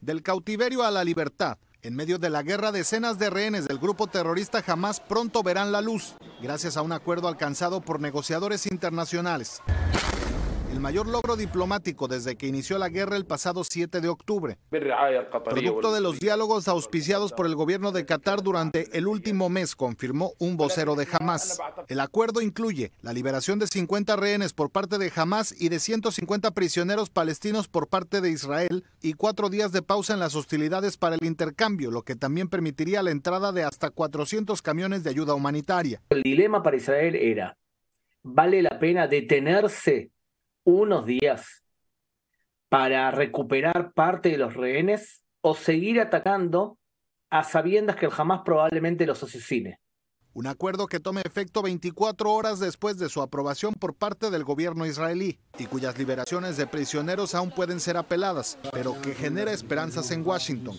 Del cautiverio a la libertad. En medio de la guerra, decenas de rehenes del grupo terrorista jamás pronto verán la luz, gracias a un acuerdo alcanzado por negociadores internacionales el mayor logro diplomático desde que inició la guerra el pasado 7 de octubre, producto de los diálogos auspiciados por el gobierno de Qatar durante el último mes, confirmó un vocero de Hamas. El acuerdo incluye la liberación de 50 rehenes por parte de Hamas y de 150 prisioneros palestinos por parte de Israel y cuatro días de pausa en las hostilidades para el intercambio, lo que también permitiría la entrada de hasta 400 camiones de ayuda humanitaria. El dilema para Israel era, ¿vale la pena detenerse unos días para recuperar parte de los rehenes o seguir atacando a sabiendas que jamás probablemente los asesine un acuerdo que tome efecto 24 horas después de su aprobación por parte del gobierno israelí y cuyas liberaciones de prisioneros aún pueden ser apeladas, pero que genera esperanzas en Washington,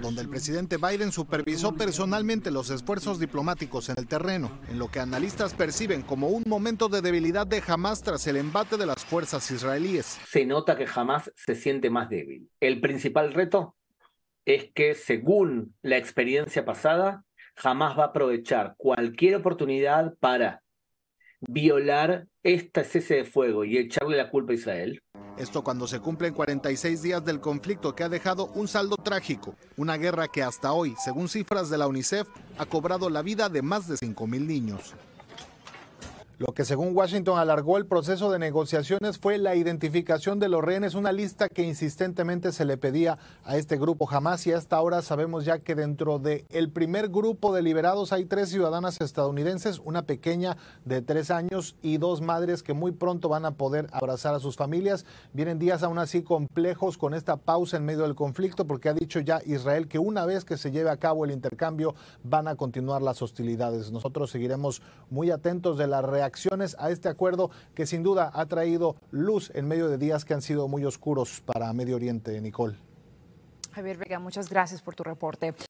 donde el presidente Biden supervisó personalmente los esfuerzos diplomáticos en el terreno, en lo que analistas perciben como un momento de debilidad de Hamas tras el embate de las fuerzas israelíes. Se nota que Hamas se siente más débil. El principal reto es que, según la experiencia pasada, jamás va a aprovechar cualquier oportunidad para violar esta cese de fuego y echarle la culpa a Israel. Esto cuando se cumplen 46 días del conflicto que ha dejado un saldo trágico, una guerra que hasta hoy, según cifras de la UNICEF, ha cobrado la vida de más de 5.000 niños. Lo que según Washington alargó el proceso de negociaciones fue la identificación de los rehenes, una lista que insistentemente se le pedía a este grupo jamás y hasta ahora sabemos ya que dentro del primer grupo de liberados hay tres ciudadanas estadounidenses, una pequeña de tres años y dos madres que muy pronto van a poder abrazar a sus familias. Vienen días aún así complejos con esta pausa en medio del conflicto porque ha dicho ya Israel que una vez que se lleve a cabo el intercambio van a continuar las hostilidades. Nosotros seguiremos muy atentos de la reacción acciones a este acuerdo que sin duda ha traído luz en medio de días que han sido muy oscuros para Medio Oriente, Nicole. Javier Vega, muchas gracias por tu reporte.